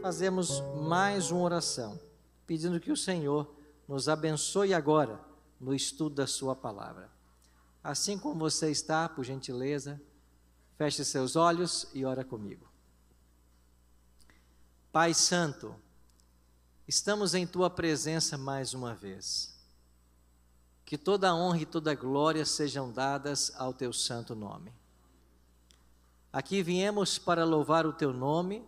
fazemos mais uma oração, pedindo que o Senhor nos abençoe agora no estudo da Sua palavra. Assim como você está, por gentileza, feche seus olhos e ora comigo. Pai Santo, estamos em Tua presença mais uma vez. Que toda honra e toda glória sejam dadas ao Teu santo nome. Aqui viemos para louvar o Teu nome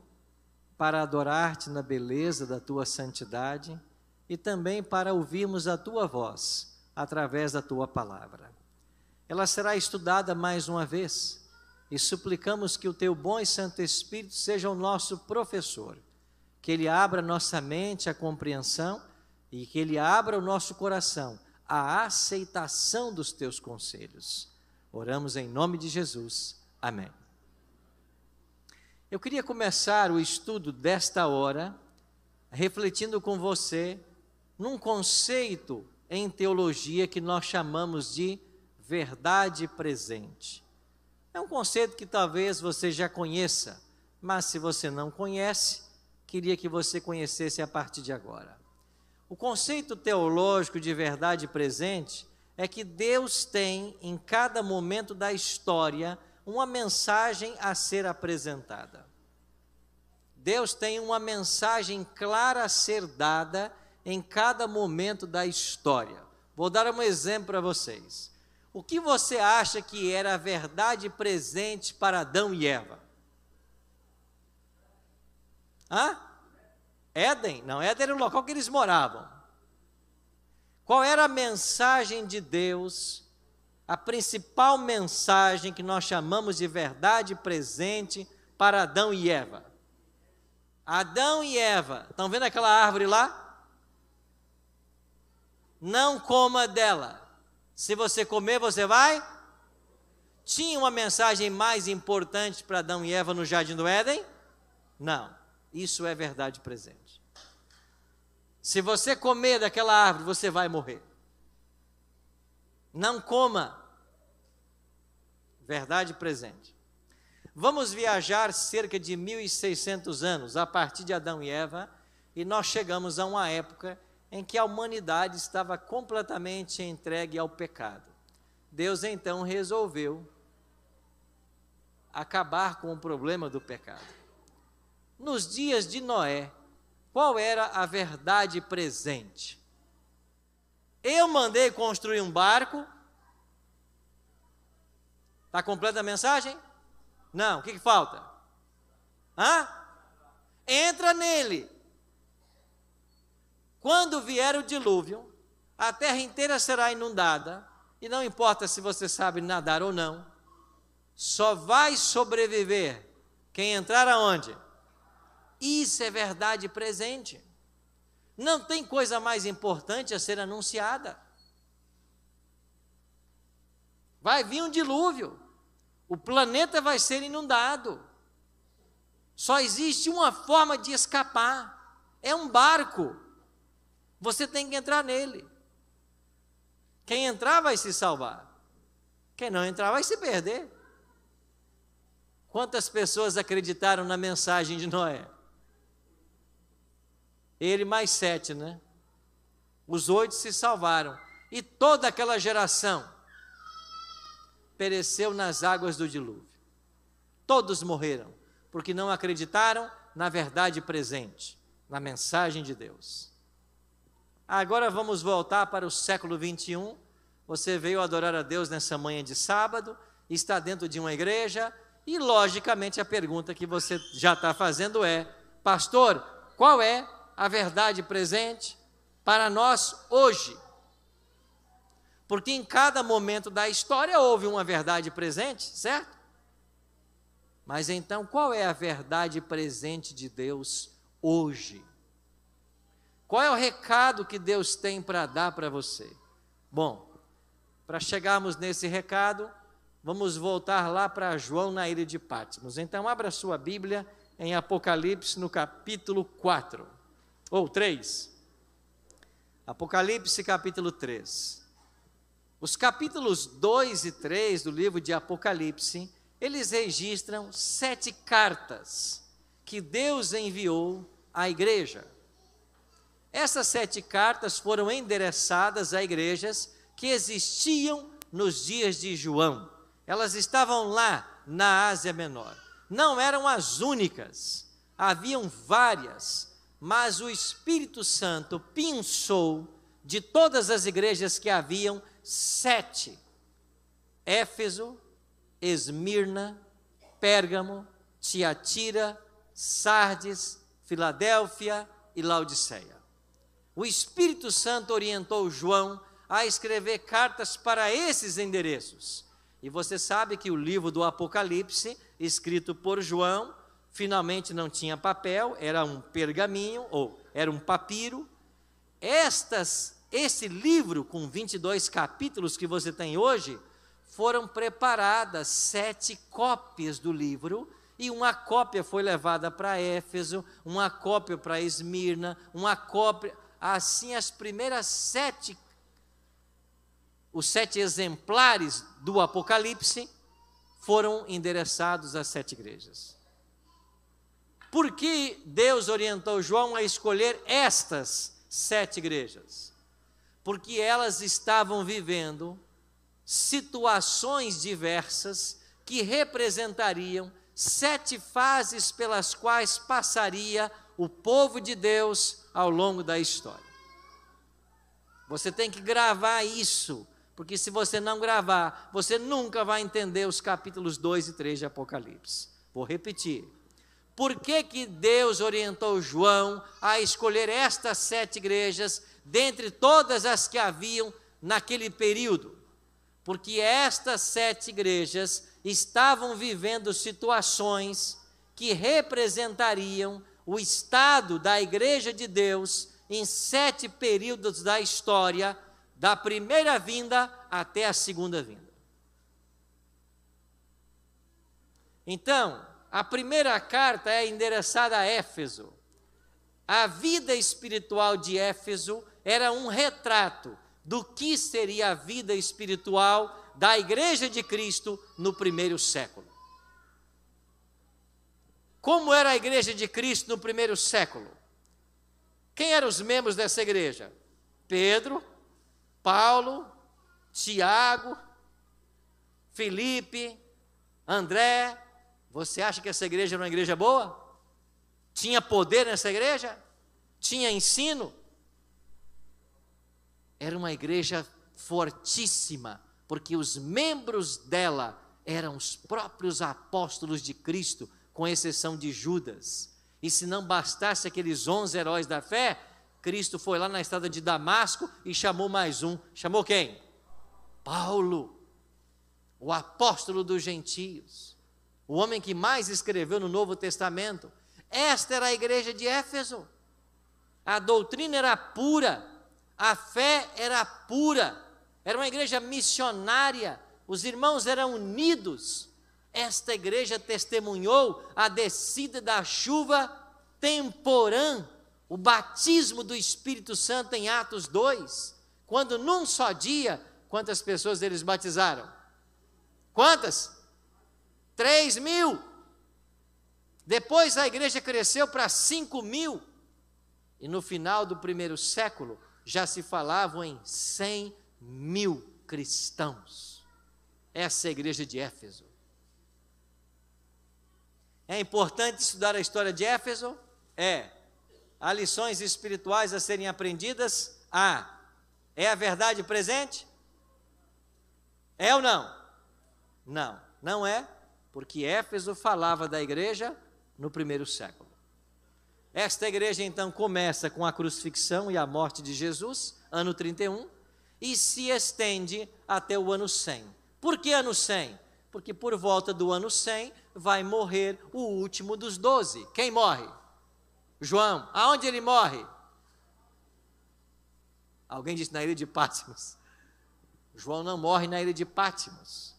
para adorar-te na beleza da tua santidade e também para ouvirmos a tua voz através da tua palavra. Ela será estudada mais uma vez e suplicamos que o teu bom e santo Espírito seja o nosso professor, que ele abra nossa mente à compreensão e que ele abra o nosso coração à aceitação dos teus conselhos. Oramos em nome de Jesus. Amém. Eu queria começar o estudo desta hora refletindo com você num conceito em teologia que nós chamamos de verdade presente. É um conceito que talvez você já conheça, mas se você não conhece, queria que você conhecesse a partir de agora. O conceito teológico de verdade presente é que Deus tem em cada momento da história uma mensagem a ser apresentada. Deus tem uma mensagem clara a ser dada em cada momento da história. Vou dar um exemplo para vocês. O que você acha que era a verdade presente para Adão e Eva? Hã? Éden? Não, Éden era o local que eles moravam. Qual era a mensagem de Deus a principal mensagem que nós chamamos de verdade presente para Adão e Eva. Adão e Eva, estão vendo aquela árvore lá? Não coma dela. Se você comer, você vai. Tinha uma mensagem mais importante para Adão e Eva no jardim do Éden? Não. Isso é verdade presente. Se você comer daquela árvore, você vai morrer. Não coma verdade presente. Vamos viajar cerca de 1600 anos a partir de Adão e Eva, e nós chegamos a uma época em que a humanidade estava completamente entregue ao pecado. Deus então resolveu acabar com o problema do pecado. Nos dias de Noé, qual era a verdade presente? Eu mandei construir um barco Está completa a mensagem? Não, o que, que falta? Hã? Entra nele. Quando vier o dilúvio, a terra inteira será inundada, e não importa se você sabe nadar ou não, só vai sobreviver quem entrar aonde? Isso é verdade presente. Não tem coisa mais importante a ser anunciada. Vai vir um dilúvio. O planeta vai ser inundado. Só existe uma forma de escapar: é um barco. Você tem que entrar nele. Quem entrar vai se salvar. Quem não entrar vai se perder. Quantas pessoas acreditaram na mensagem de Noé? Ele mais sete, né? Os oito se salvaram. E toda aquela geração pereceu nas águas do dilúvio. Todos morreram, porque não acreditaram na verdade presente, na mensagem de Deus. Agora vamos voltar para o século 21. Você veio adorar a Deus nessa manhã de sábado, está dentro de uma igreja, e logicamente a pergunta que você já está fazendo é: Pastor, qual é a verdade presente para nós hoje? Porque em cada momento da história houve uma verdade presente, certo? Mas então, qual é a verdade presente de Deus hoje? Qual é o recado que Deus tem para dar para você? Bom, para chegarmos nesse recado, vamos voltar lá para João na ilha de Patmos. Então, abra sua Bíblia em Apocalipse no capítulo 4 ou 3. Apocalipse capítulo 3. Os capítulos 2 e 3 do livro de Apocalipse, eles registram sete cartas que Deus enviou à igreja. Essas sete cartas foram endereçadas a igrejas que existiam nos dias de João. Elas estavam lá na Ásia Menor. Não eram as únicas, haviam várias, mas o Espírito Santo pinçou de todas as igrejas que haviam sete: Éfeso, Esmirna, Pérgamo, Tiatira, Sardes, Filadélfia e Laodiceia. O Espírito Santo orientou João a escrever cartas para esses endereços. E você sabe que o livro do Apocalipse, escrito por João, finalmente não tinha papel, era um pergaminho ou era um papiro. Estas esse livro, com 22 capítulos que você tem hoje, foram preparadas sete cópias do livro, e uma cópia foi levada para Éfeso, uma cópia para Esmirna, uma cópia. Assim, as primeiras sete, os sete exemplares do Apocalipse foram endereçados às sete igrejas. Por que Deus orientou João a escolher estas sete igrejas? porque elas estavam vivendo situações diversas que representariam sete fases pelas quais passaria o povo de Deus ao longo da história. Você tem que gravar isso, porque se você não gravar, você nunca vai entender os capítulos 2 e 3 de Apocalipse. Vou repetir. Por que, que Deus orientou João a escolher estas sete igrejas dentre todas as que haviam naquele período, porque estas sete igrejas estavam vivendo situações que representariam o estado da Igreja de Deus em sete períodos da história, da primeira vinda até a segunda vinda. Então, a primeira carta é endereçada a Éfeso. A vida espiritual de Éfeso era um retrato do que seria a vida espiritual da Igreja de Cristo no primeiro século. Como era a Igreja de Cristo no primeiro século? Quem eram os membros dessa igreja? Pedro, Paulo, Tiago, Felipe, André. Você acha que essa igreja era uma igreja boa? Tinha poder nessa igreja? Tinha ensino? Era uma igreja fortíssima, porque os membros dela eram os próprios apóstolos de Cristo, com exceção de Judas. E se não bastasse aqueles onze heróis da fé, Cristo foi lá na estrada de Damasco e chamou mais um. Chamou quem? Paulo, o apóstolo dos gentios, o homem que mais escreveu no Novo Testamento, esta era a igreja de Éfeso. A doutrina era pura, a fé era pura, era uma igreja missionária, os irmãos eram unidos. Esta igreja testemunhou a descida da chuva temporã, o batismo do Espírito Santo em Atos 2, quando num só dia, quantas pessoas eles batizaram? Quantas? Três mil. Depois a igreja cresceu para 5 mil, e no final do primeiro século já se falavam em 100 mil cristãos. Essa é a igreja de Éfeso. É importante estudar a história de Éfeso? É. Há lições espirituais a serem aprendidas? Há. Ah, é a verdade presente? É ou não? Não, não é, porque Éfeso falava da igreja no primeiro século. Esta igreja então começa com a crucifixão e a morte de Jesus, ano 31, e se estende até o ano 100. Por que ano 100? Porque por volta do ano 100 vai morrer o último dos doze. Quem morre? João. Aonde ele morre? Alguém disse na ilha de Patmos. João não morre na ilha de Patmos.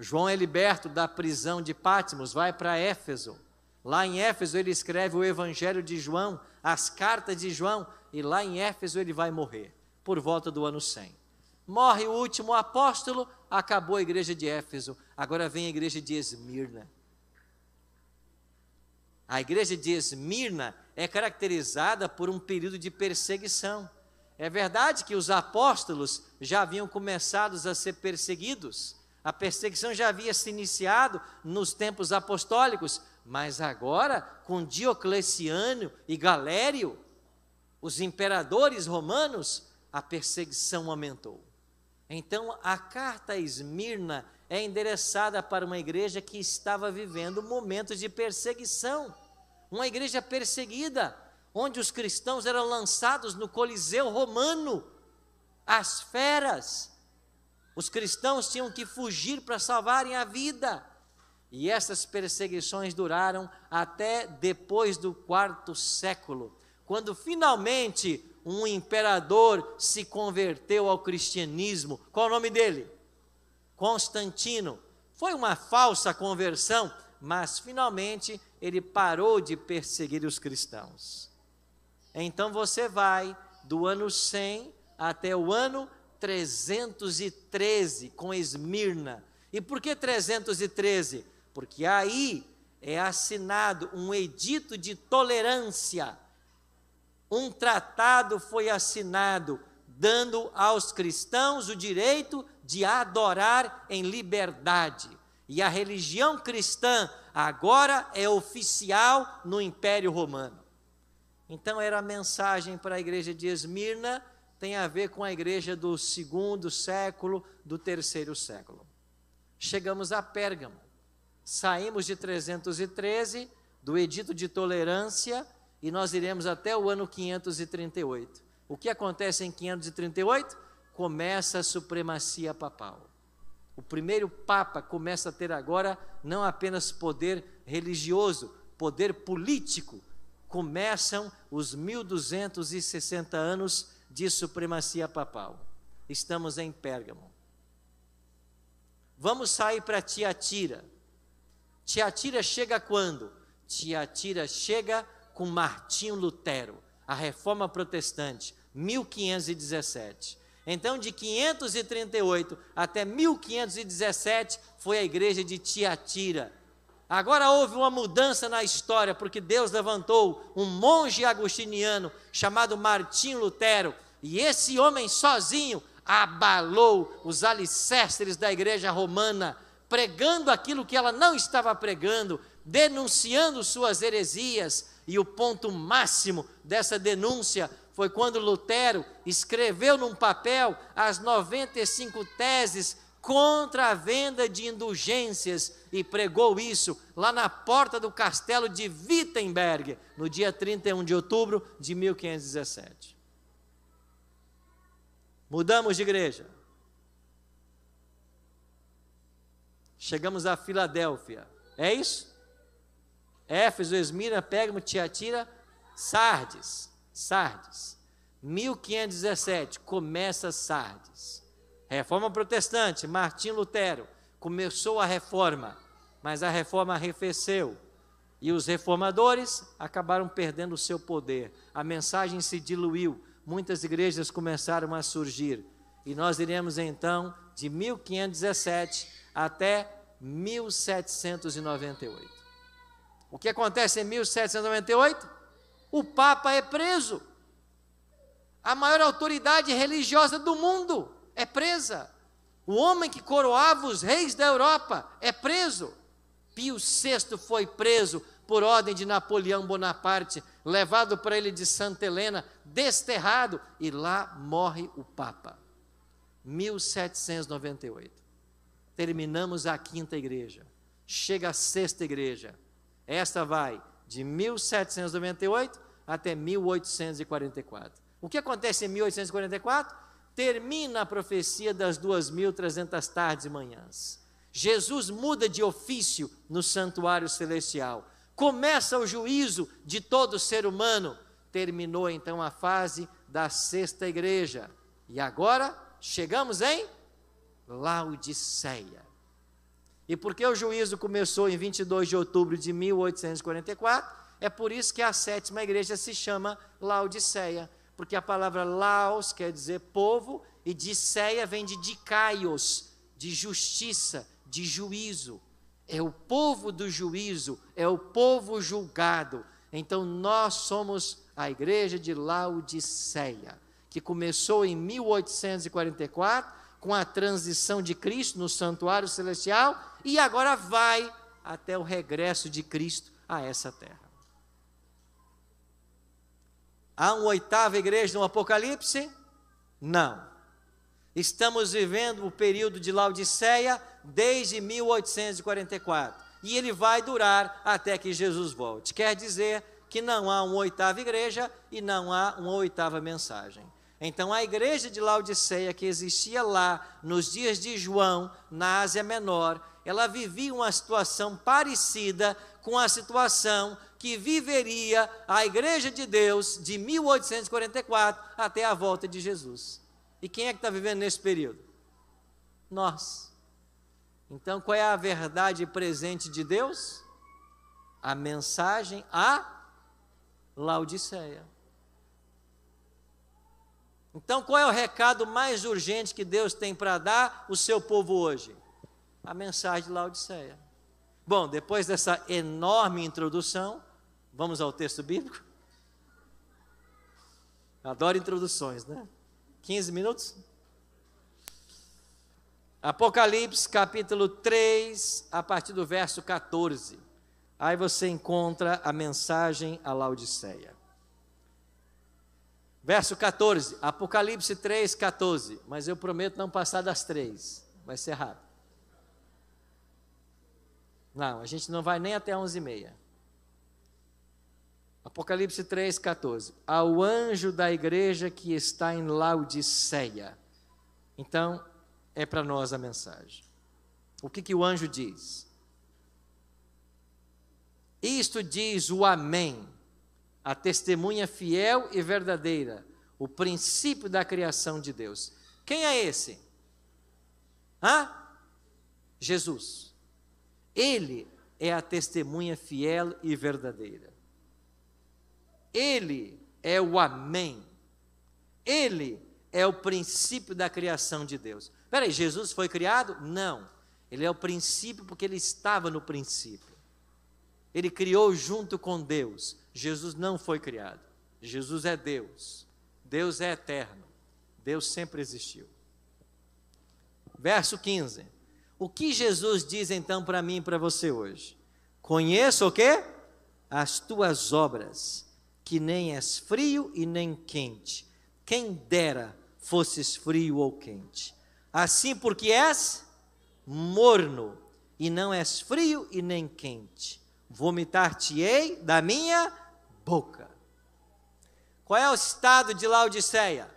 João é liberto da prisão de Patmos, vai para Éfeso. Lá em Éfeso ele escreve o Evangelho de João, as cartas de João, e lá em Éfeso ele vai morrer, por volta do ano 100. Morre o último apóstolo, acabou a igreja de Éfeso, agora vem a igreja de Esmirna. A igreja de Esmirna é caracterizada por um período de perseguição. É verdade que os apóstolos já haviam começado a ser perseguidos, a perseguição já havia se iniciado nos tempos apostólicos, mas agora com Diocleciano e Galério, os imperadores romanos, a perseguição aumentou. Então a carta a Esmirna é endereçada para uma igreja que estava vivendo momentos de perseguição, uma igreja perseguida, onde os cristãos eram lançados no Coliseu romano, às feras, os cristãos tinham que fugir para salvarem a vida. E essas perseguições duraram até depois do quarto século, quando finalmente um imperador se converteu ao cristianismo. Qual o nome dele? Constantino. Foi uma falsa conversão, mas finalmente ele parou de perseguir os cristãos. Então você vai do ano 100 até o ano 313 com Esmirna. E por que 313? Porque aí é assinado um edito de tolerância. Um tratado foi assinado dando aos cristãos o direito de adorar em liberdade. E a religião cristã agora é oficial no Império Romano. Então era a mensagem para a igreja de Esmirna tem a ver com a igreja do segundo século, do terceiro século. Chegamos a Pérgamo, saímos de 313, do Edito de Tolerância, e nós iremos até o ano 538. O que acontece em 538? Começa a supremacia papal. O primeiro Papa começa a ter agora não apenas poder religioso, poder político. Começam os 1260 anos de supremacia papal. Estamos em Pérgamo. Vamos sair para Tiatira. Tiatira chega quando? Tiatira chega com Martinho Lutero, a reforma protestante, 1517. Então, de 538 até 1517 foi a igreja de Tiatira, Agora houve uma mudança na história, porque Deus levantou um monge agostiniano chamado Martim Lutero, e esse homem sozinho abalou os alicerces da igreja romana, pregando aquilo que ela não estava pregando, denunciando suas heresias, e o ponto máximo dessa denúncia foi quando Lutero escreveu num papel as 95 teses contra a venda de indulgências e pregou isso lá na porta do castelo de Wittenberg, no dia 31 de outubro de 1517. Mudamos de igreja. Chegamos a Filadélfia. É isso? Éfeso, Esmira, Pérgamo, Tiatira, Sardes. Sardes. 1517 começa Sardes. Reforma protestante, Martim Lutero começou a reforma, mas a reforma arrefeceu e os reformadores acabaram perdendo o seu poder. A mensagem se diluiu, muitas igrejas começaram a surgir. E nós iremos então de 1517 até 1798. O que acontece em 1798? O Papa é preso. A maior autoridade religiosa do mundo é presa. O homem que coroava os reis da Europa é preso. Pio VI foi preso por ordem de Napoleão Bonaparte, levado para ele de Santa Helena, desterrado, e lá morre o Papa. 1798. Terminamos a quinta igreja. Chega a sexta igreja. Esta vai de 1798 até 1844. O que acontece em 1844? termina a profecia das 2.300 tardes e manhãs. Jesus muda de ofício no santuário celestial. Começa o juízo de todo ser humano. Terminou então a fase da sexta igreja. E agora chegamos em Laodiceia. E porque o juízo começou em 22 de outubro de 1844, é por isso que a sétima igreja se chama Laodiceia porque a palavra Laos quer dizer povo, e disseia vem de Dicaios, de justiça, de juízo. É o povo do juízo, é o povo julgado. Então nós somos a igreja de Laodiceia, que começou em 1844 com a transição de Cristo no santuário celestial e agora vai até o regresso de Cristo a essa terra. Há uma oitava igreja no Apocalipse? Não. Estamos vivendo o período de Laodiceia desde 1844. E ele vai durar até que Jesus volte. Quer dizer que não há uma oitava igreja e não há uma oitava mensagem. Então, a igreja de Laodiceia, que existia lá nos dias de João, na Ásia Menor, ela vivia uma situação parecida com a situação que viveria a Igreja de Deus de 1844 até a volta de Jesus. E quem é que está vivendo nesse período? Nós. Então, qual é a verdade presente de Deus? A mensagem a Laodiceia. Então, qual é o recado mais urgente que Deus tem para dar o seu povo hoje? A mensagem de Laodiceia. Bom, depois dessa enorme introdução, Vamos ao texto bíblico? Adoro introduções, né? 15 minutos? Apocalipse capítulo 3, a partir do verso 14. Aí você encontra a mensagem à Laodiceia. Verso 14, Apocalipse 3, 14. Mas eu prometo não passar das três, vai ser rápido. Não, a gente não vai nem até 11 e meia. Apocalipse 3,14. Ao anjo da igreja que está em Laodiceia. Então, é para nós a mensagem. O que, que o anjo diz? Isto diz o Amém, a testemunha fiel e verdadeira, o princípio da criação de Deus. Quem é esse? Hã? Jesus. Ele é a testemunha fiel e verdadeira. Ele é o Amém. Ele é o princípio da criação de Deus. Peraí, Jesus foi criado? Não. Ele é o princípio porque ele estava no princípio. Ele criou junto com Deus. Jesus não foi criado. Jesus é Deus. Deus é eterno. Deus sempre existiu. Verso 15. O que Jesus diz então para mim e para você hoje? Conheço o quê? As tuas obras que nem és frio e nem quente. Quem dera fosses frio ou quente. Assim, porque és morno e não és frio e nem quente, vomitar-te-ei da minha boca. Qual é o estado de Laodiceia?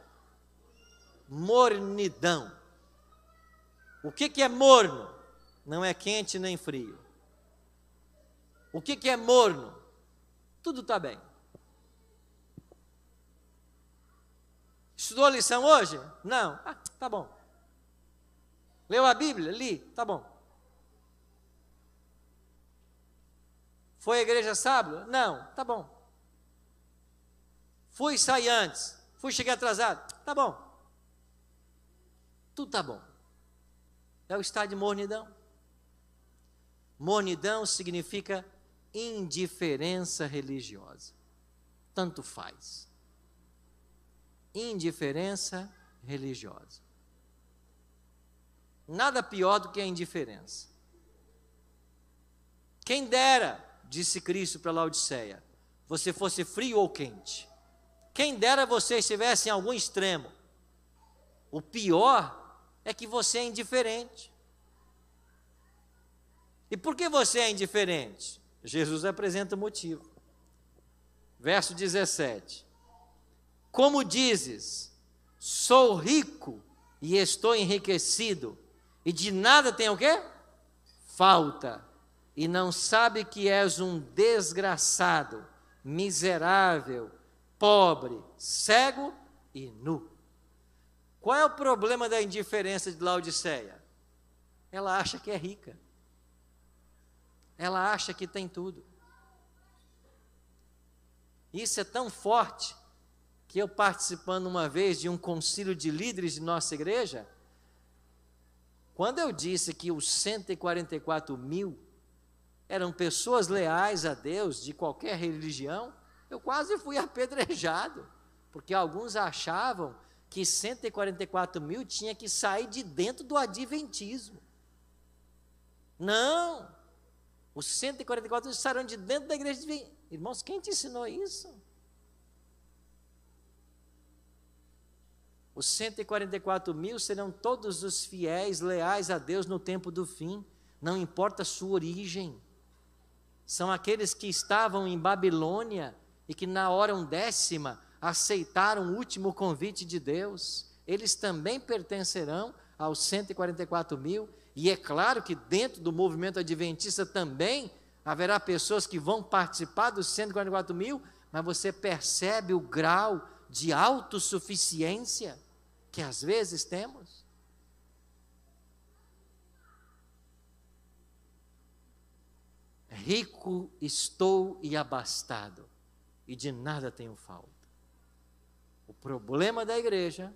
Mornidão. O que, que é morno? Não é quente nem frio. O que, que é morno? Tudo está bem. Estudou a lição hoje? Não. Ah, tá bom. Leu a Bíblia? Li. Tá bom. Foi à igreja sábado? Não. Tá bom. Fui sair antes. Fui chegar atrasado? Tá bom. Tudo tá bom. É o estado de mornidão. Mornidão significa indiferença religiosa. Tanto faz indiferença religiosa. Nada pior do que a indiferença. Quem dera, disse Cristo para Laodiceia, você fosse frio ou quente. Quem dera você estivesse em algum extremo. O pior é que você é indiferente. E por que você é indiferente? Jesus apresenta o motivo. Verso 17. Como dizes, sou rico e estou enriquecido, e de nada tenho o quê? Falta. E não sabe que és um desgraçado, miserável, pobre, cego e nu. Qual é o problema da indiferença de Laodiceia? Ela acha que é rica. Ela acha que tem tudo. Isso é tão forte que eu participando uma vez de um concílio de líderes de nossa igreja, quando eu disse que os 144 mil eram pessoas leais a Deus de qualquer religião, eu quase fui apedrejado, porque alguns achavam que 144 mil tinha que sair de dentro do adventismo. Não! Os 144 mil saíram de dentro da igreja. De... Irmãos, quem te ensinou isso? Os 144 mil serão todos os fiéis, leais a Deus no tempo do fim, não importa a sua origem. São aqueles que estavam em Babilônia e que, na hora undécima, aceitaram o último convite de Deus. Eles também pertencerão aos 144 mil, e é claro que dentro do movimento adventista também haverá pessoas que vão participar dos 144 mil, mas você percebe o grau de autossuficiência que às vezes temos. É rico estou e abastado, e de nada tenho falta. O problema da igreja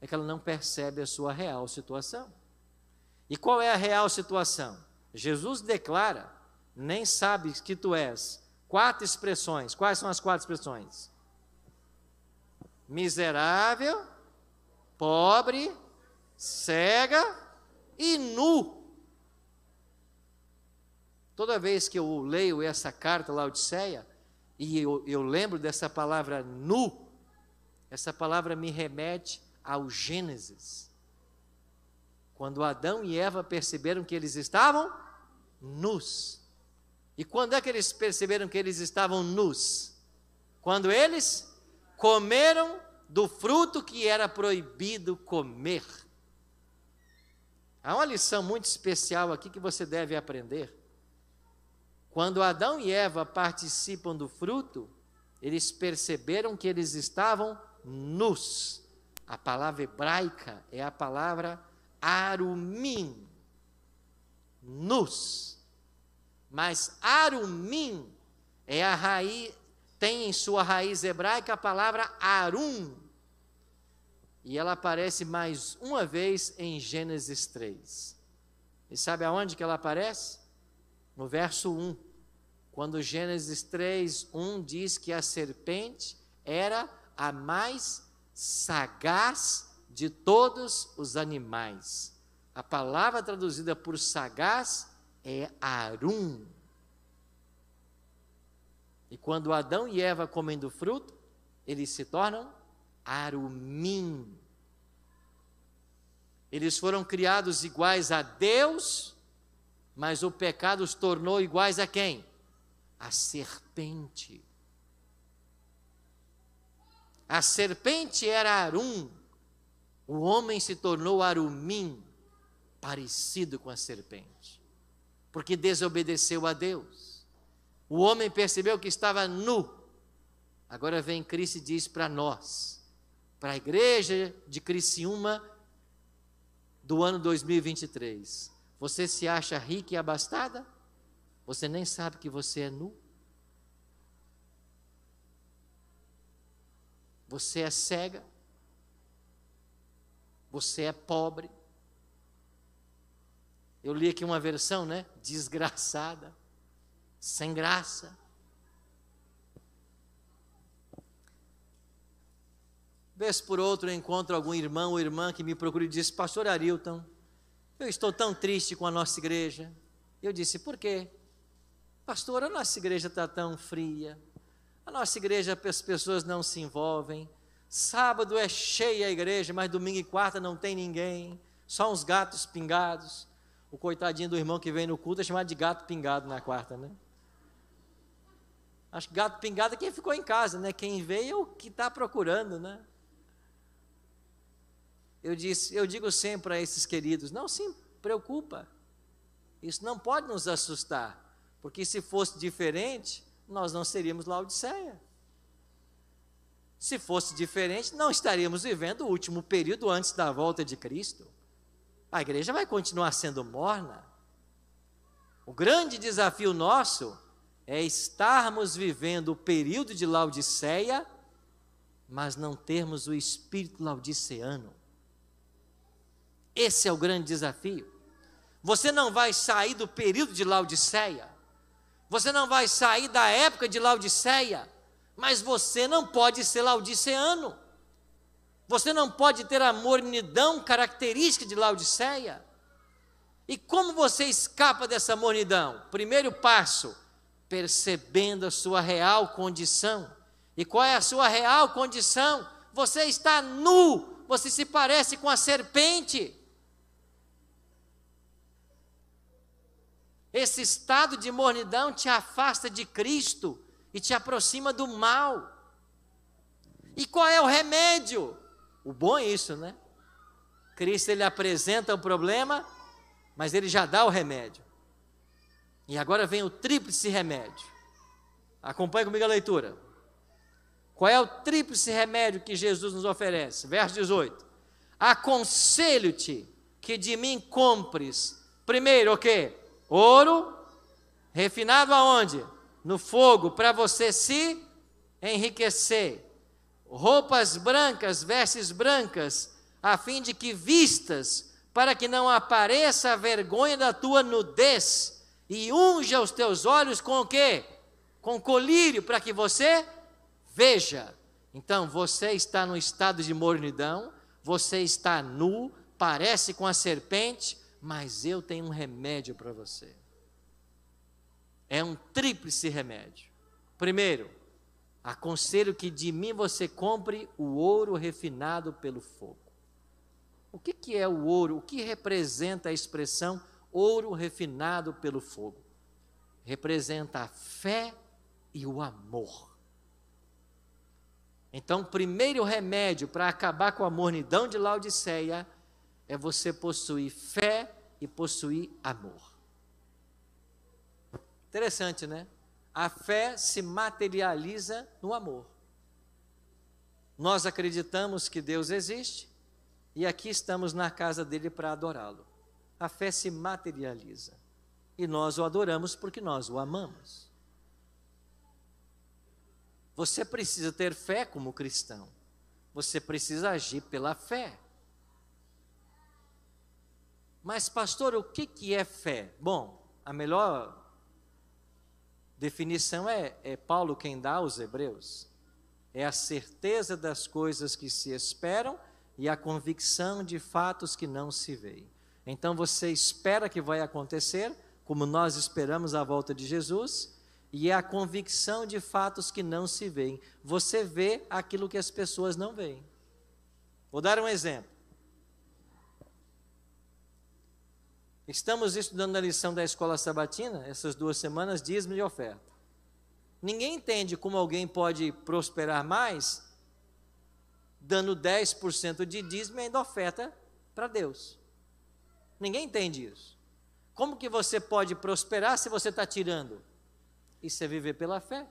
é que ela não percebe a sua real situação. E qual é a real situação? Jesus declara: nem sabes que tu és. Quatro expressões. Quais são as quatro expressões? Miserável, pobre, cega e nu. Toda vez que eu leio essa carta Laodiceia, e eu, eu lembro dessa palavra nu, essa palavra me remete ao Gênesis. Quando Adão e Eva perceberam que eles estavam nus. E quando é que eles perceberam que eles estavam nus? Quando eles comeram do fruto que era proibido comer. Há uma lição muito especial aqui que você deve aprender. Quando Adão e Eva participam do fruto, eles perceberam que eles estavam nus. A palavra hebraica é a palavra arumim. Nus. Mas arumim é a raiz, tem em sua raiz hebraica a palavra arum, e ela aparece mais uma vez em Gênesis 3. E sabe aonde que ela aparece? No verso 1. Quando Gênesis 3, 1 diz que a serpente era a mais sagaz de todos os animais. A palavra traduzida por sagaz é arum. E quando Adão e Eva comem do fruto, eles se tornam Arumim. Eles foram criados iguais a Deus, mas o pecado os tornou iguais a quem? A serpente. A serpente era Arum, o homem se tornou Arumim, parecido com a serpente, porque desobedeceu a Deus. O homem percebeu que estava nu. Agora vem Cristo e diz para nós: para a igreja de Criciúma do ano 2023. Você se acha rica e abastada? Você nem sabe que você é nu? Você é cega? Você é pobre? Eu li aqui uma versão, né? Desgraçada, sem graça. Vez por outro eu encontro algum irmão ou irmã que me procura e diz: Pastor Arilton, eu estou tão triste com a nossa igreja. Eu disse: Por quê? Pastor, a nossa igreja está tão fria. A nossa igreja, as pessoas não se envolvem. Sábado é cheia a igreja, mas domingo e quarta não tem ninguém. Só uns gatos pingados. O coitadinho do irmão que vem no culto é chamado de gato pingado na quarta, né? Acho que gato pingado é quem ficou em casa, né? Quem veio é o que está procurando, né? Eu, disse, eu digo sempre a esses queridos: não se preocupa, isso não pode nos assustar, porque se fosse diferente, nós não seríamos Laodiceia. Se fosse diferente, não estaríamos vivendo o último período antes da volta de Cristo. A igreja vai continuar sendo morna. O grande desafio nosso é estarmos vivendo o período de Laodiceia, mas não termos o espírito laodiceano. Esse é o grande desafio. Você não vai sair do período de Laodiceia, você não vai sair da época de Laodiceia, mas você não pode ser laodiceano. Você não pode ter a mornidão característica de Laodiceia. E como você escapa dessa mornidão? Primeiro passo, percebendo a sua real condição. E qual é a sua real condição? Você está nu, você se parece com a serpente. Esse estado de mornidão te afasta de Cristo e te aproxima do mal. E qual é o remédio? O bom é isso, né? Cristo ele apresenta o problema, mas ele já dá o remédio. E agora vem o tríplice remédio. Acompanhe comigo a leitura. Qual é o tríplice remédio que Jesus nos oferece? Verso 18. Aconselho-te que de mim compres. Primeiro, o okay, quê? Ouro refinado aonde? No fogo, para você se enriquecer. Roupas brancas, vestes brancas, a fim de que vistas, para que não apareça a vergonha da tua nudez, e unja os teus olhos com o quê? Com colírio, para que você veja. Então, você está num estado de mornidão, você está nu, parece com a serpente, mas eu tenho um remédio para você. É um tríplice remédio. Primeiro, aconselho que de mim você compre o ouro refinado pelo fogo. O que, que é o ouro? O que representa a expressão ouro refinado pelo fogo? Representa a fé e o amor. Então, o primeiro remédio para acabar com a mornidão de Laodiceia é você possuir fé e possuir amor. Interessante, né? A fé se materializa no amor. Nós acreditamos que Deus existe e aqui estamos na casa dele para adorá-lo. A fé se materializa e nós o adoramos porque nós o amamos. Você precisa ter fé como cristão. Você precisa agir pela fé. Mas, pastor, o que, que é fé? Bom, a melhor definição é, é Paulo quem dá aos Hebreus. É a certeza das coisas que se esperam e a convicção de fatos que não se veem. Então você espera que vai acontecer, como nós esperamos a volta de Jesus, e é a convicção de fatos que não se veem. Você vê aquilo que as pessoas não veem. Vou dar um exemplo. Estamos estudando a lição da escola sabatina, essas duas semanas, dízimo e oferta. Ninguém entende como alguém pode prosperar mais dando 10% de dízimo e ainda oferta para Deus. Ninguém entende isso. Como que você pode prosperar se você está tirando? Isso é viver pela fé.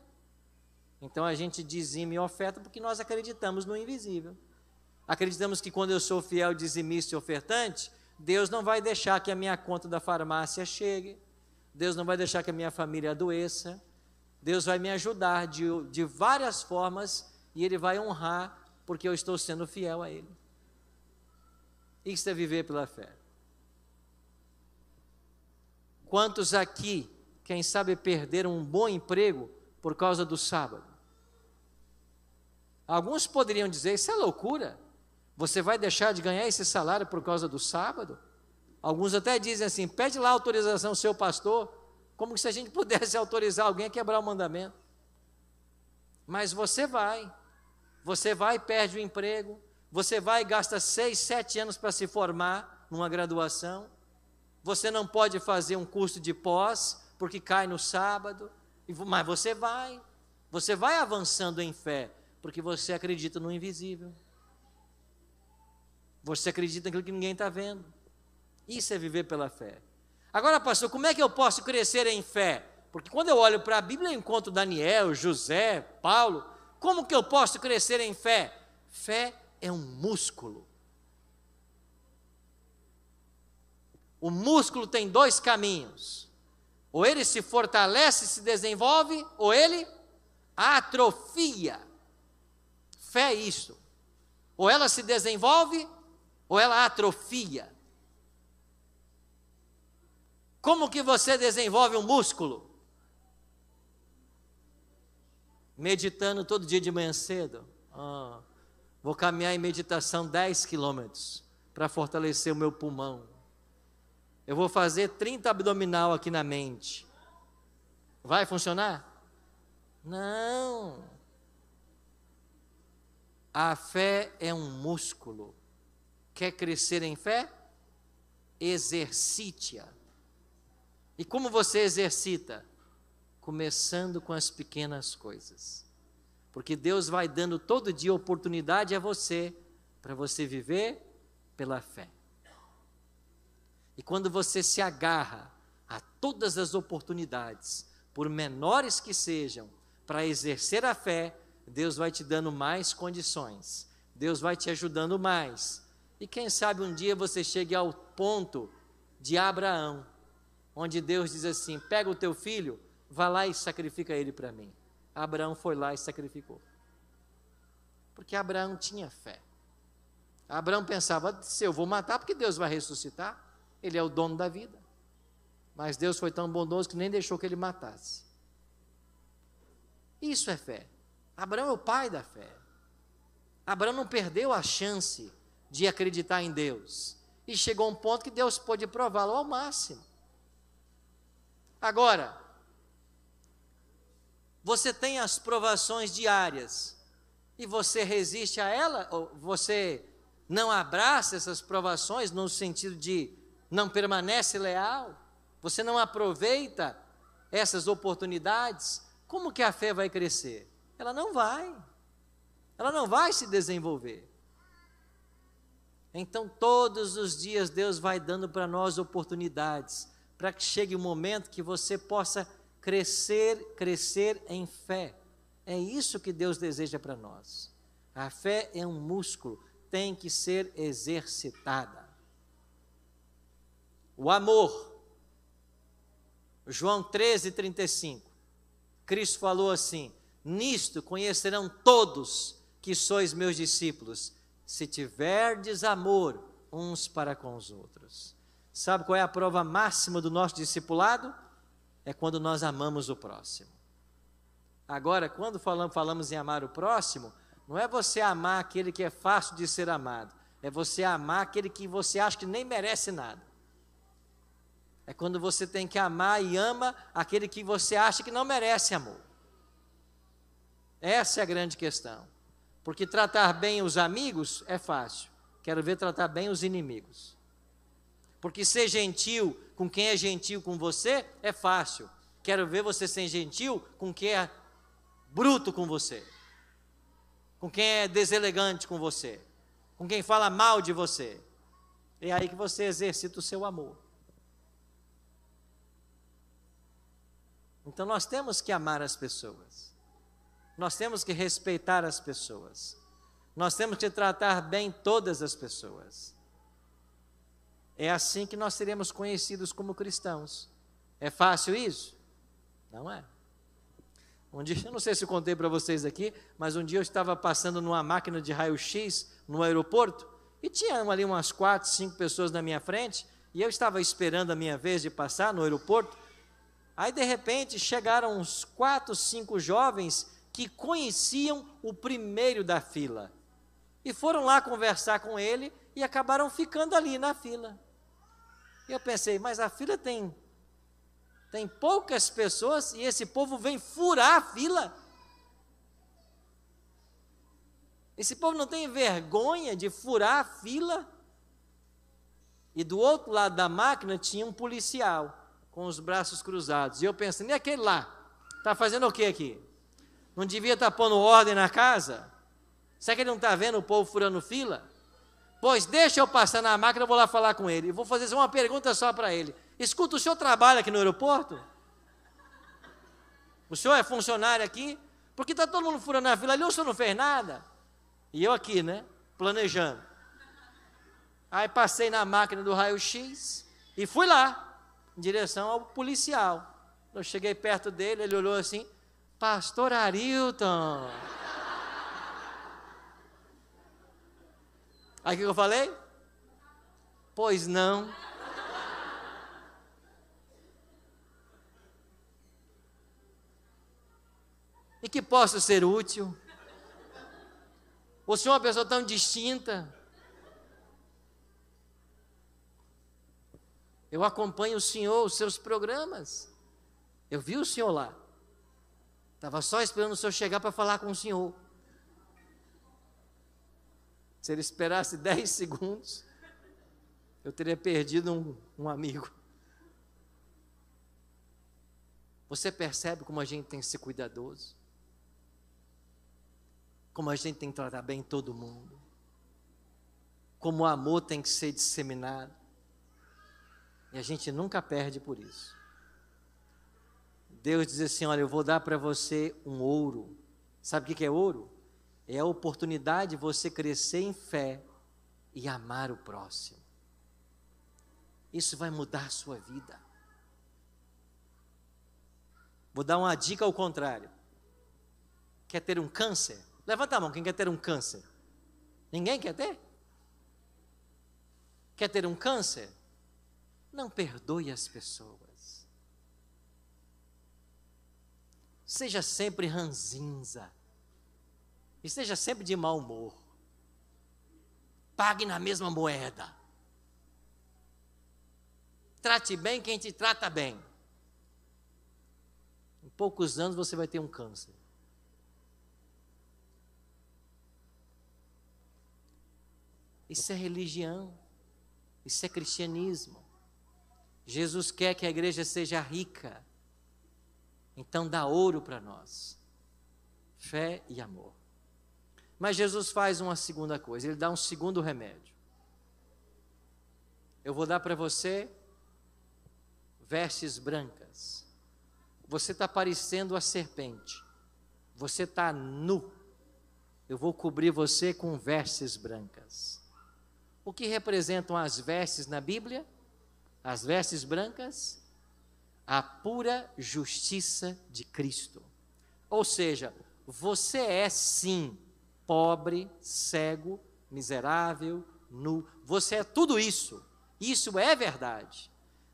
Então a gente dizime e oferta porque nós acreditamos no invisível. Acreditamos que quando eu sou fiel, dizimista e ofertante, Deus não vai deixar que a minha conta da farmácia chegue, Deus não vai deixar que a minha família adoeça, Deus vai me ajudar de, de várias formas e Ele vai honrar, porque eu estou sendo fiel a Ele. Isso é viver pela fé. Quantos aqui, quem sabe, perderam um bom emprego por causa do sábado? Alguns poderiam dizer: isso é loucura. Você vai deixar de ganhar esse salário por causa do sábado? Alguns até dizem assim: pede lá autorização ao seu pastor, como se a gente pudesse autorizar alguém a quebrar o mandamento. Mas você vai, você vai e perde o emprego, você vai e gasta seis, sete anos para se formar numa graduação, você não pode fazer um curso de pós, porque cai no sábado, mas você vai, você vai avançando em fé, porque você acredita no invisível. Você acredita naquilo que ninguém está vendo. Isso é viver pela fé. Agora, pastor, como é que eu posso crescer em fé? Porque quando eu olho para a Bíblia, eu encontro Daniel, José, Paulo. Como que eu posso crescer em fé? Fé é um músculo. O músculo tem dois caminhos. Ou ele se fortalece, e se desenvolve, ou ele atrofia. Fé é isso. Ou ela se desenvolve ou ela atrofia? Como que você desenvolve um músculo? Meditando todo dia de manhã cedo. Ah, vou caminhar em meditação 10 quilômetros para fortalecer o meu pulmão. Eu vou fazer 30 abdominal aqui na mente. Vai funcionar? Não. A fé é um músculo. Quer crescer em fé? Exercite-a. E como você exercita? Começando com as pequenas coisas. Porque Deus vai dando todo dia oportunidade a você para você viver pela fé. E quando você se agarra a todas as oportunidades, por menores que sejam, para exercer a fé, Deus vai te dando mais condições, Deus vai te ajudando mais, e quem sabe um dia você chegue ao ponto de Abraão, onde Deus diz assim: pega o teu filho, vá lá e sacrifica ele para mim. Abraão foi lá e sacrificou. Porque Abraão tinha fé. Abraão pensava: se eu vou matar, porque Deus vai ressuscitar, ele é o dono da vida. Mas Deus foi tão bondoso que nem deixou que ele matasse. Isso é fé. Abraão é o pai da fé. Abraão não perdeu a chance de acreditar em Deus. E chegou um ponto que Deus pôde prová-lo ao máximo. Agora, você tem as provações diárias e você resiste a ela, ou você não abraça essas provações no sentido de não permanece leal, você não aproveita essas oportunidades, como que a fé vai crescer? Ela não vai. Ela não vai se desenvolver. Então, todos os dias, Deus vai dando para nós oportunidades, para que chegue o um momento que você possa crescer, crescer em fé. É isso que Deus deseja para nós. A fé é um músculo, tem que ser exercitada. O amor. João 13, 35. Cristo falou assim: Nisto conhecerão todos que sois meus discípulos se tiverdes amor uns para com os outros. Sabe qual é a prova máxima do nosso discipulado? É quando nós amamos o próximo. Agora, quando falamos, falamos em amar o próximo, não é você amar aquele que é fácil de ser amado, é você amar aquele que você acha que nem merece nada. É quando você tem que amar e ama aquele que você acha que não merece amor. Essa é a grande questão. Porque tratar bem os amigos é fácil. Quero ver tratar bem os inimigos. Porque ser gentil com quem é gentil com você é fácil. Quero ver você ser gentil com quem é bruto com você. Com quem é deselegante com você. Com quem fala mal de você. É aí que você exercita o seu amor. Então nós temos que amar as pessoas. Nós temos que respeitar as pessoas. Nós temos que tratar bem todas as pessoas. É assim que nós seremos conhecidos como cristãos. É fácil isso? Não é. Um dia, eu não sei se eu contei para vocês aqui, mas um dia eu estava passando numa máquina de raio-x no aeroporto e tinha ali umas quatro, cinco pessoas na minha frente e eu estava esperando a minha vez de passar no aeroporto. Aí de repente chegaram uns quatro, cinco jovens que conheciam o primeiro da fila. E foram lá conversar com ele e acabaram ficando ali na fila. E eu pensei, mas a fila tem tem poucas pessoas e esse povo vem furar a fila. Esse povo não tem vergonha de furar a fila. E do outro lado da máquina tinha um policial com os braços cruzados. E eu pensei, e aquele lá? Está fazendo o que aqui? Não devia estar tá pondo ordem na casa? Será que ele não está vendo o povo furando fila? Pois deixa eu passar na máquina, eu vou lá falar com ele. Eu vou fazer uma pergunta só para ele. Escuta, o senhor trabalha aqui no aeroporto? O senhor é funcionário aqui? Porque está todo mundo furando a fila ali, o senhor não fez nada? E eu aqui, né? Planejando. Aí passei na máquina do raio-x e fui lá, em direção ao policial. Eu cheguei perto dele, ele olhou assim, Pastor Arilton. Aí o que eu falei? Pois não. E que posso ser útil? O senhor é uma pessoa tão distinta. Eu acompanho o senhor, os seus programas. Eu vi o senhor lá. Estava só esperando o senhor chegar para falar com o senhor. Se ele esperasse dez segundos, eu teria perdido um, um amigo. Você percebe como a gente tem que ser cuidadoso? Como a gente tem que tratar bem todo mundo? Como o amor tem que ser disseminado? E a gente nunca perde por isso. Deus diz assim: Olha, eu vou dar para você um ouro. Sabe o que é ouro? É a oportunidade de você crescer em fé e amar o próximo. Isso vai mudar a sua vida. Vou dar uma dica ao contrário. Quer ter um câncer? Levanta a mão, quem quer ter um câncer? Ninguém quer ter? Quer ter um câncer? Não perdoe as pessoas. seja sempre ranzinza. E seja sempre de mau humor. Pague na mesma moeda. Trate bem quem te trata bem. Em poucos anos você vai ter um câncer. Isso é religião. Isso é cristianismo. Jesus quer que a igreja seja rica então dá ouro para nós. Fé e amor. Mas Jesus faz uma segunda coisa, ele dá um segundo remédio. Eu vou dar para você vestes brancas. Você está parecendo a serpente. Você está nu. Eu vou cobrir você com vestes brancas. O que representam as vestes na Bíblia? As vestes brancas? a pura justiça de Cristo. Ou seja, você é sim pobre, cego, miserável, nu. Você é tudo isso. Isso é verdade.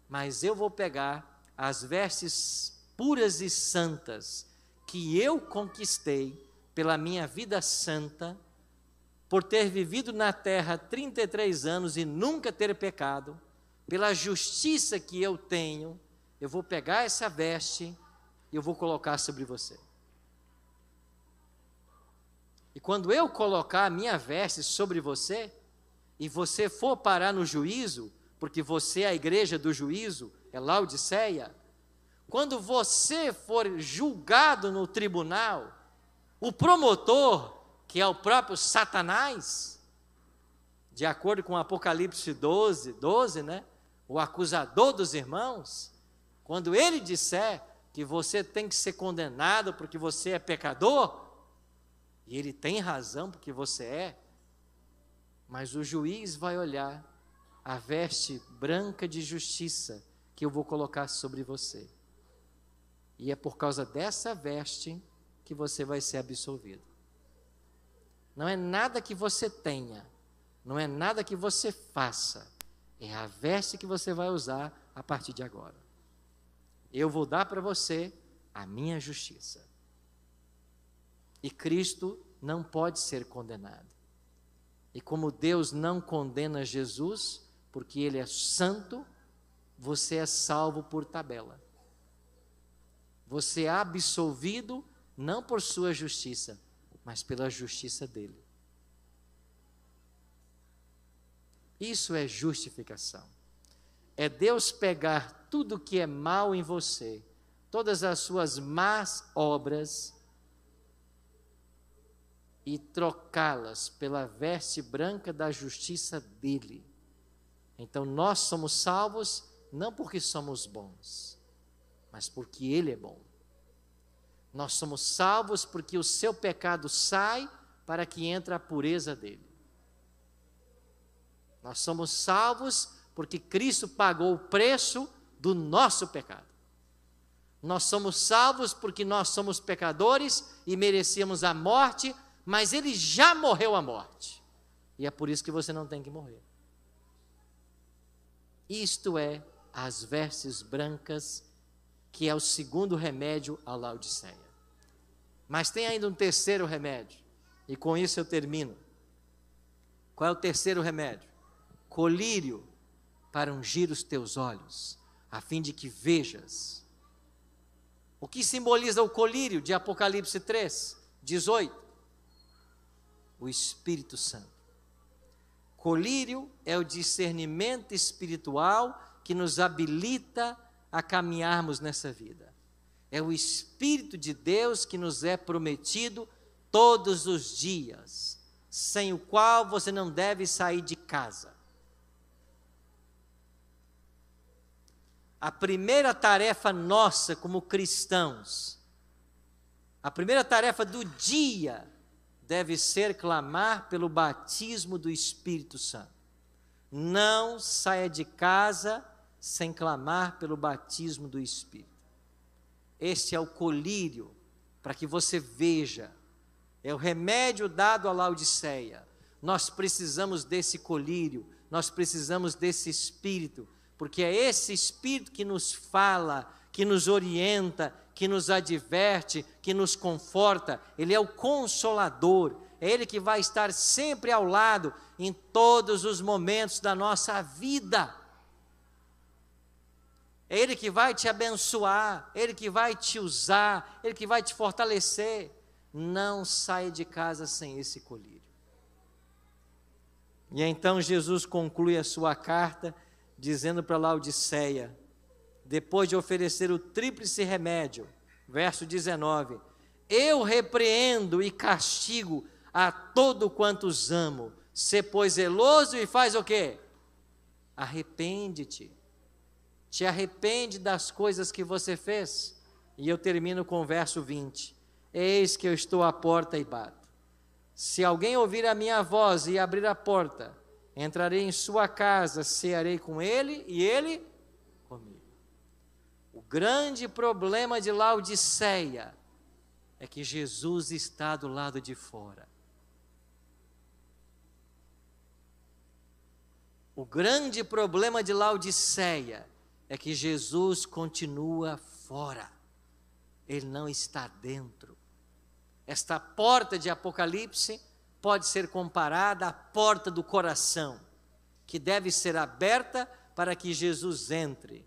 Mas eu vou pegar as vestes puras e santas que eu conquistei pela minha vida santa, por ter vivido na terra 33 anos e nunca ter pecado, pela justiça que eu tenho eu vou pegar essa veste e eu vou colocar sobre você. E quando eu colocar a minha veste sobre você, e você for parar no juízo, porque você é a igreja do juízo, é Laodiceia, quando você for julgado no tribunal, o promotor, que é o próprio Satanás, de acordo com Apocalipse 12, 12, né? O acusador dos irmãos, quando ele disser que você tem que ser condenado porque você é pecador, e ele tem razão porque você é, mas o juiz vai olhar a veste branca de justiça que eu vou colocar sobre você. E é por causa dessa veste que você vai ser absolvido. Não é nada que você tenha, não é nada que você faça, é a veste que você vai usar a partir de agora. Eu vou dar para você a minha justiça. E Cristo não pode ser condenado. E como Deus não condena Jesus, porque ele é santo, você é salvo por tabela. Você é absolvido não por sua justiça, mas pela justiça dele. Isso é justificação. É Deus pegar tudo que é mal em você, todas as suas más obras, e trocá-las pela veste branca da justiça dele. Então nós somos salvos não porque somos bons, mas porque ele é bom. Nós somos salvos porque o seu pecado sai para que entre a pureza dele. Nós somos salvos porque Cristo pagou o preço do nosso pecado. Nós somos salvos porque nós somos pecadores e merecíamos a morte, mas ele já morreu a morte. E é por isso que você não tem que morrer. Isto é as vestes brancas, que é o segundo remédio à Laodiceia. Mas tem ainda um terceiro remédio, e com isso eu termino. Qual é o terceiro remédio? Colírio para ungir os teus olhos a fim de que vejas. O que simboliza o colírio de Apocalipse 3, 18? O Espírito Santo. Colírio é o discernimento espiritual que nos habilita a caminharmos nessa vida. É o Espírito de Deus que nos é prometido todos os dias, sem o qual você não deve sair de casa. a primeira tarefa nossa como cristãos, a primeira tarefa do dia deve ser clamar pelo batismo do Espírito Santo. Não saia de casa sem clamar pelo batismo do Espírito. Este é o colírio para que você veja. É o remédio dado à Laodiceia. Nós precisamos desse colírio, nós precisamos desse espírito porque é esse Espírito que nos fala, que nos orienta, que nos adverte, que nos conforta. Ele é o consolador, é Ele que vai estar sempre ao lado em todos os momentos da nossa vida. É Ele que vai te abençoar, é Ele que vai te usar, é Ele que vai te fortalecer. Não saia de casa sem esse colírio. E então Jesus conclui a sua carta dizendo para Laodiceia, depois de oferecer o tríplice remédio, verso 19: Eu repreendo e castigo a todo quantos amo. Se pois zeloso e faz o quê? Arrepende-te. Te arrepende das coisas que você fez. E eu termino com o verso 20. Eis que eu estou à porta e bato. Se alguém ouvir a minha voz e abrir a porta, Entrarei em sua casa, cearei com ele e ele comigo. O grande problema de Laodiceia é que Jesus está do lado de fora. O grande problema de Laodiceia é que Jesus continua fora, ele não está dentro. Esta porta de Apocalipse pode ser comparada à porta do coração, que deve ser aberta para que Jesus entre.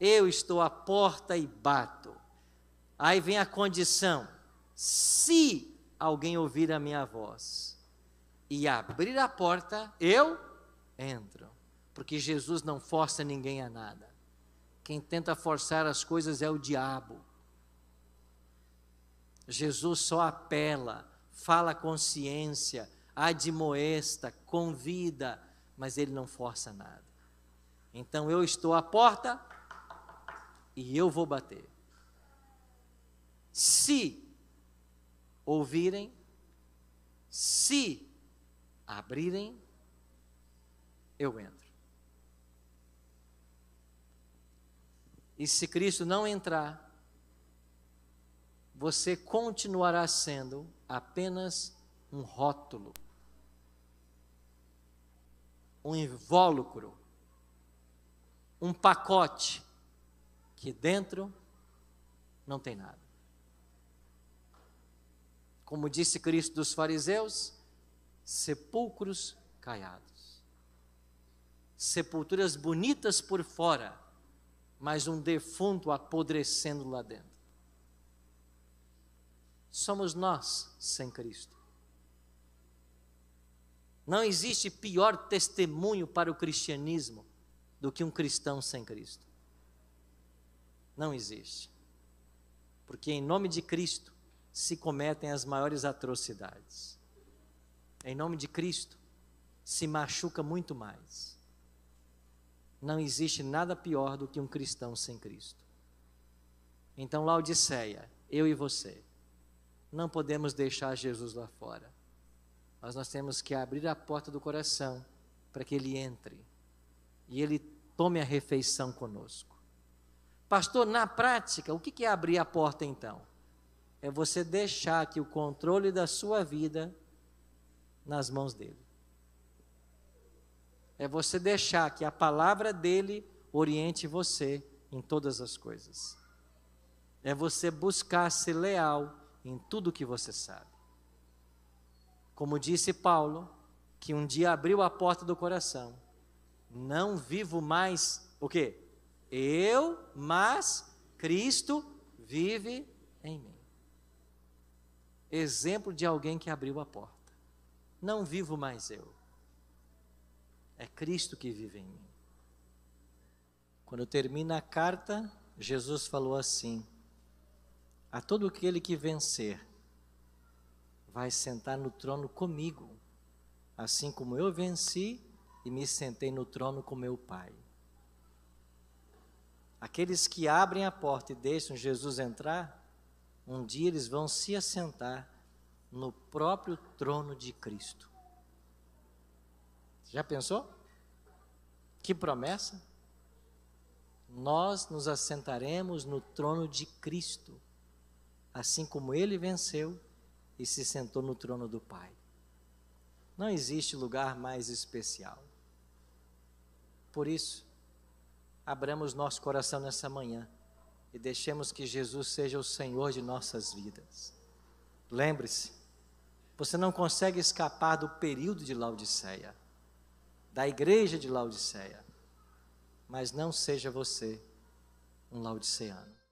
Eu estou à porta e bato. Aí vem a condição: se alguém ouvir a minha voz e abrir a porta, eu entro. Porque Jesus não força ninguém a nada. Quem tenta forçar as coisas é o diabo. Jesus só apela fala consciência, admoesta, convida, mas ele não força nada. Então eu estou à porta e eu vou bater. Se ouvirem, se abrirem, eu entro. E se Cristo não entrar, você continuará sendo apenas um rótulo, um invólucro, um pacote que dentro não tem nada. Como disse Cristo dos fariseus, sepulcros caiados. Sepulturas bonitas por fora, mas um defunto apodrecendo lá dentro somos nós sem Cristo. Não existe pior testemunho para o cristianismo do que um cristão sem Cristo. Não existe. Porque em nome de Cristo se cometem as maiores atrocidades. Em nome de Cristo se machuca muito mais. Não existe nada pior do que um cristão sem Cristo. Então, Laodiceia, eu e você não podemos deixar Jesus lá fora. Mas nós temos que abrir a porta do coração para que ele entre e ele tome a refeição conosco. Pastor, na prática, o que é abrir a porta então? É você deixar que o controle da sua vida nas mãos dele. É você deixar que a palavra dele oriente você em todas as coisas. É você buscar ser leal em tudo que você sabe. Como disse Paulo, que um dia abriu a porta do coração. Não vivo mais o quê? Eu, mas Cristo vive em mim. Exemplo de alguém que abriu a porta. Não vivo mais eu. É Cristo que vive em mim. Quando termina a carta, Jesus falou assim: a todo aquele que vencer, vai sentar no trono comigo, assim como eu venci e me sentei no trono com meu Pai. Aqueles que abrem a porta e deixam Jesus entrar, um dia eles vão se assentar no próprio trono de Cristo. Já pensou? Que promessa? Nós nos assentaremos no trono de Cristo assim como ele venceu e se sentou no trono do Pai. Não existe lugar mais especial. Por isso, abramos nosso coração nessa manhã e deixemos que Jesus seja o Senhor de nossas vidas. Lembre-se, você não consegue escapar do período de Laodiceia, da igreja de Laodiceia, mas não seja você um laodiceano.